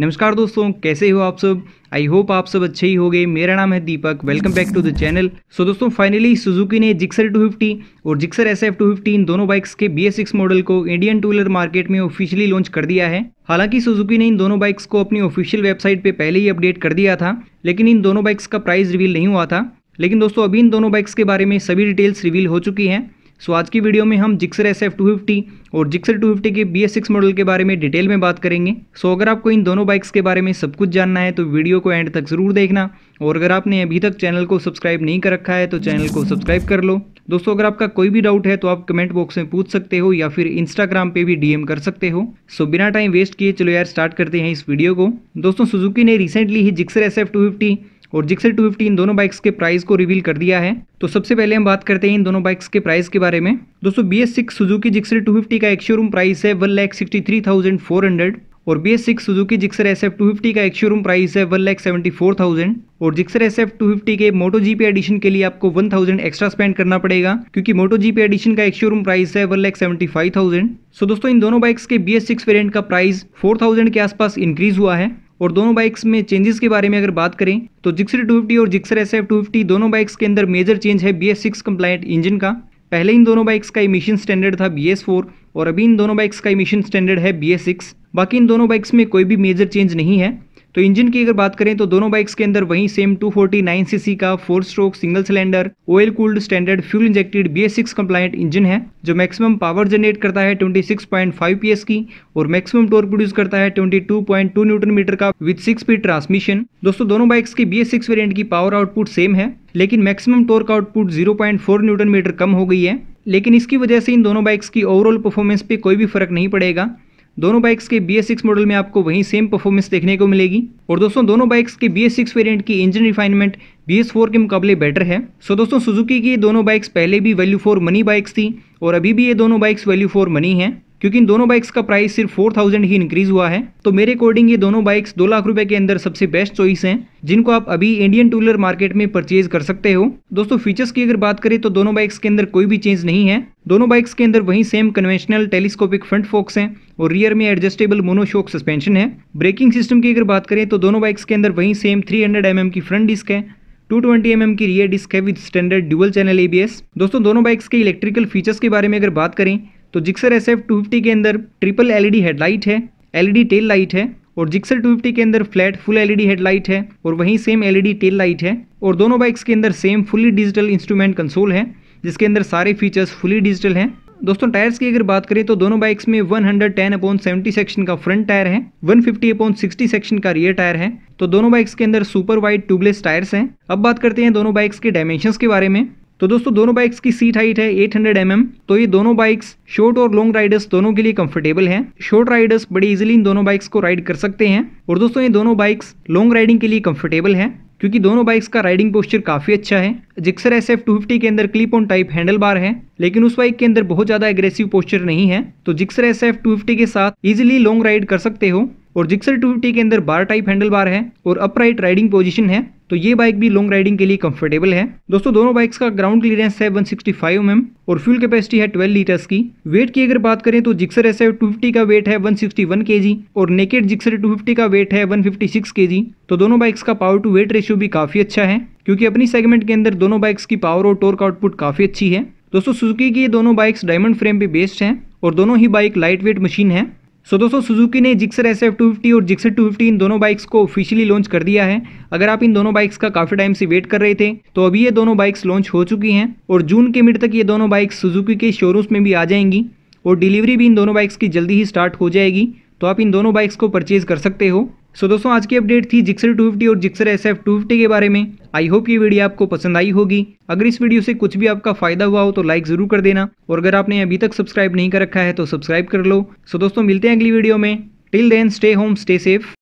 नमस्कार दोस्तों कैसे हो आप सब आई होप आप सब अच्छे ही हो मेरा नाम है Deepak welcome back to the channel so दोस्तों फाइनली सुजुकी ने जिक्सर 250 और जिक्सर एस एफ इन दोनों बाइक्स के बी मॉडल को इंडियन टू व्हीलर मार्केट में ऑफिशियली लॉन्च कर दिया है हालांकि सुजुकी ने इन दोनों बाइक्स को अपनी ऑफिशियल वेबसाइट पर पहले ही अपडेट कर दिया था लेकिन इन दोनों बाइक्स का प्राइस रिवील नहीं हुआ था लेकिन दोस्तों अभी इन दोनों बाइक्स के बारे में सभी डिटेल्स रिवील हो चुकी हैं सो आज की वीडियो में हम Gixxer S F two fifty और जिक्सर टू फिफ्टी के बी एस सिक्स मॉडल के बारे में डिटेल में बात करेंगे सो अगर आपको इन दोनों बाइक्स के बारे में सब कुछ जानना है तो वीडियो को एंड तक ज़रूर देखना और अगर आपने अभी तक चैनल को सब्सक्राइब नहीं कर रखा है तो चैनल को सब्सक्राइब कर लो दोस्तों अगर आपका कोई भी डाउट है तो आप कमेंट बॉक्स में पूछ सकते हो या फिर इंस्टाग्राम पे भी डीएम कर सकते हो सो बिना टाइम वेस्ट किए चलो यार स्टार्ट करते हैं इस वीडियो को दोस्तों सुजुकी ने रिसेंटली ही Gixxer S F two fifty और जिक्सर 250 इन दोनों बाइक्स के प्राइस को रिवील कर दिया है तो सबसे पहले हम बात करते हैं इन दोनों बाइक्स के प्राइस के बारे में दोस्तों B S six Suzuki Gixxer 250 का एक शोरूम प्राइस है one lakh sixty three thousand four hundred और B S six Suzuki Gixxer S F two fifty का एक शोरूम प्राइस है one lakh seventy four thousand और Gixxer S F two fifty के Moto GP addition के लिए आपको वन थाउजेंड एक्स्ट्रा स्पेंड करना पड़ेगा क्योंकि मोटो जीपी एडिशन का एक शोरूम प्राइस है one lakh seventy five thousand so दोस्तों इन दोनों बाइक्स के बी एस सिक्स वेरियंट का प्राइस फोर थाउजेंड के आसपास इंक्रीज हुआ है और दोनों बाइक्स में चेंजेस के बारे में अगर बात करें तो जिक्सर 250 और जिक्सर एस एफ दोनों बाइक्स के अंदर मेजर चेंज है बी एस सिक्स इंजन का पहले इन दोनों बाइक्स का इमिशन स्टैंडर्ड था बी एस फोर और अभी इन दोनों बाइक्स का इमिशन स्टैंडर्ड है बी एस सिक्स बाकी इन दोनों बाइक्स में कोई भी मेजर चेंज नहीं है तो इंजन की अगर बात करें तो दोनों बाइक्स के अंदर वही सेम 249 सीसी का four stroke single cylinder oil cooled standard fuel injected B S six engine है जो मैक्सिमम पावर जनरेट करता है 26.5 पीएस की और मैक्सिमम टोर प्रोड्यूस करता है 22.2 न्यूटन मीटर का विद सिक्स स्पीड ट्रांसमिशन दोस्तों दोनों बाइक्स के बी एस सिक्स वेरियंट की पावर आउटपुट सेम है लेकिन maximum torque output four newton metre कम हो गई है लेकिन इसकी वजह से इन दोनों बाइक्स की ओवरऑल परफॉर्मेंस पे कोई भी फर्क नहीं पड़ेगा दोनों बाइक्स के बी मॉडल में आपको वही सेम परफॉर्मेंस देखने को मिलेगी और दोस्तों दोनों बाइक्स के बी एस वेरिएंट की इंजन रिफाइनमेंट बी के मुकाबले बेटर है सो दोस्तों सुजुकी की ये दोनों बाइक्स पहले भी वैल्यू फॉर मनी बाइक्स थी और अभी भी ये दोनों बाइक्स वैल्यू फॉर मनी हैं क्योंकि इन दोनों बाइक्स का प्राइस सिर्फ फोर थाउजेंड ही इंक्रीज हुआ है तो मेरे अकॉर्डिंग ये दोनों बाइक्स दो लाख रुपए के अंदर सबसे बेस्ट चॉइस हैं जिनको आप अभी इंडियन टू मार्केट में परचेज कर सकते हो दोस्तों फीचर्स की अगर बात करें तो दोनों बाइक्स के अंदर कोई भी चेंज नहीं है दोनों बाइक्स के अंदर वही same conventional telescopic front forks हैं और रियर में एडजस्टेबल मोनोशोक सस्पेंशन है ब्रेकिंग सिस्टम की अगर बात करें तो दोनों बाइक्स के अंदर वही सेम थ्री हंड्रेड mm की फ्रंट डिस्क है 220 mm की रियर डिस्क है with standard dual channel ABS दोस्तों दोनों बाइक्स के इलेक्ट्रिकल फीचर्स के बारे में अगर बात करें तो जिक्सर एस एफ टू के अंदर ट्रिपल एलईडी हेडलाइट है एलईडी टेल लाइट है और जिक्सर 250 के अंदर फ्लैट फुल एलईडी हेडलाइट है और वहीं सेम एलईडी टेल लाइट है और दोनों बाइक्स के अंदर same fully digital instrument console है जिसके अंदर सारे फीचर्स फुली डिजिटल हैं दोस्तों टायर्स की अगर बात करें तो दोनों बाइक्स में 110 हंड्रेड अपॉन सेवेंटी सेक्शन का फ्रंट टायर है 150 फिफ्टी अपॉन सिक्सटी सेक्शन का रियर टायर है तो दोनों बाइक्स के अंदर सुपर वाइड ट्यूबलेस टायर्स हैं अब बात करते हैं दोनों बाइक्स के डायमेंशन के बारे में तो दोस्तों दोनों बाइक्स की सीट हाइट है 800 हंड्रेड mm, तो ये दोनों बाइक्स शॉर्ट और लॉन्ग राइडर्स दोनों के लिए कंफर्टेबल हैं शॉर्ट राइडर्स बड़ी इजीली इन दोनों बाइक्स को राइड कर सकते हैं और दोस्तों ये दोनों बाइक्स लॉन्ग राइडिंग के लिए कंफर्टेबल हैं क्योंकि दोनों बाइक्स का राइडिंग पोस्चर काफी अच्छा है जिक्सर एस एफ के अंदर clip on type handlebar है लेकिन उस बाइक के अंदर बहुत ज्यादा एग्रेसिव पोस्चर नहीं है तो जिक्सर एस एफ के साथ इजिली लॉन्ग राइड कर सकते हो और जिक्सर टू के अंदर बार टाइप हैंडल बार है और अपराइट राइडिंग पोजिशन है तो ये बाइक भी लॉन्ग राइडिंग के लिए कंफर्टेबल है दोस्तों दोनों बाइक्स का ग्राउंड क्लियरेंस है 165 सिक्सटी mm और फ्यूल कैपेसिटी है 12 लीटर्स की वेट की अगर बात करें तो जिक्सर एस 250 का वेट है 161 सिक्सटी और नेकेड जिक्सर 250 का वेट है 156 फिफ्टी तो दोनों बाइक्स का पावर टू वेट रेशियो भी काफ़ी अच्छा है क्योंकि अपनी सेगमेंट के अंदर दोनों बाइक्स की पावर और का आउटपुट काफ़ी अच्छी है दोस्तों सुजुकी की ये दोनों बाइक्स डायमंड फ्रेम पे बेस्ड हैं और दोनों ही बाइक लाइट वेट मशीन है सो so, दोस्तों सुजुकी ने Gixxer S F two fifty और जिक्सर टू फिफ्टी इन दोनों बाइक्स को ऑफिशियली लॉन्च कर दिया है अगर आप इन दोनों बाइक्स का काफी टाइम से वेट कर रहे थे तो अभी ये दोनों बाइक्स लॉन्च हो चुकी हैं और जून के मिड तक ये दोनों बाइक्स सुजुकी के शोरूम्स में भी आ जाएंगी और डिलीवरी भी इन दोनों बाइक्स की जल्दी ही स्टार्ट हो जाएगी तो आप इन दोनों बाइक्स को परचेज कर सकते हो सो so, दोस्तों आज की अपडेट थी जिक्सर 250 और जिक्सर एस एफ के बारे में आई होप ये वीडियो आपको पसंद आई होगी अगर इस वीडियो से कुछ भी आपका फायदा हुआ हो तो लाइक जरूर कर देना और अगर आपने अभी तक सब्सक्राइब नहीं कर रखा है तो सब्सक्राइब कर लो सो so, दोस्तों मिलते हैं अगली वीडियो में till then stay home stay safe